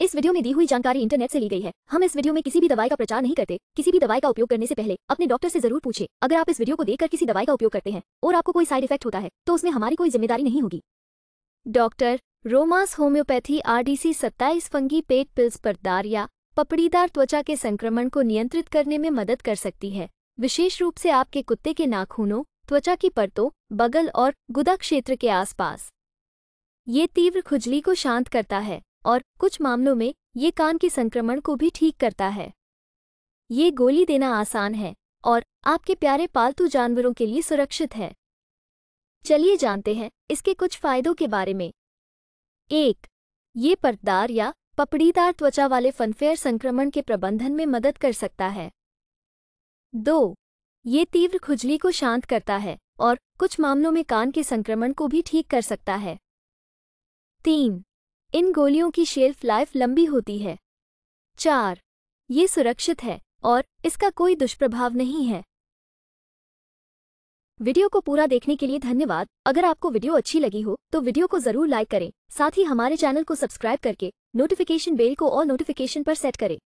इस वीडियो में दी हुई जानकारी इंटरनेट से ली गई है हम इस वीडियो में किसी भी दवाई का प्रचार नहीं करते किसी भी दवाई का उपयोग करने से पहले अपने डॉक्टर से जरूर पूछे अगर आप इस वीडियो को देखकर किसी दवाई का उपयोग करते हैं और आपको कोई साइड इफेक्ट होता है तो उसमें हमारी कोई जिम्मेदारी नहीं होगी डॉक्टर रोमास होम्योपैथी आरडीसी सत्ताईस फंगी पेट पिल्स पर दार या पपड़ीदार त्वचा के संक्रमण को नियंत्रित करने में मदद कर सकती है विशेष रूप से आपके कुत्ते के नाखूनों त्वचा की परतों बगल और गुदा क्षेत्र के आसपास ये तीव्र खुजली को शांत करता है और कुछ मामलों में ये कान के संक्रमण को भी ठीक करता है ये गोली देना आसान है और आपके प्यारे पालतू जानवरों के लिए सुरक्षित है चलिए जानते हैं इसके कुछ फायदों के बारे में एक ये पर्दार या पपड़ीदार त्वचा वाले फनफेयर संक्रमण के प्रबंधन में मदद कर सकता है दो ये तीव्र खुजली को शांत करता है और कुछ मामलों में कान के संक्रमण को भी ठीक कर सकता है तीन इन गोलियों की शेल्फ लाइफ लंबी होती है चार ये सुरक्षित है और इसका कोई दुष्प्रभाव नहीं है वीडियो को पूरा देखने के लिए धन्यवाद अगर आपको वीडियो अच्छी लगी हो तो वीडियो को जरूर लाइक करें साथ ही हमारे चैनल को सब्सक्राइब करके नोटिफिकेशन बेल को और नोटिफिकेशन पर सेट करें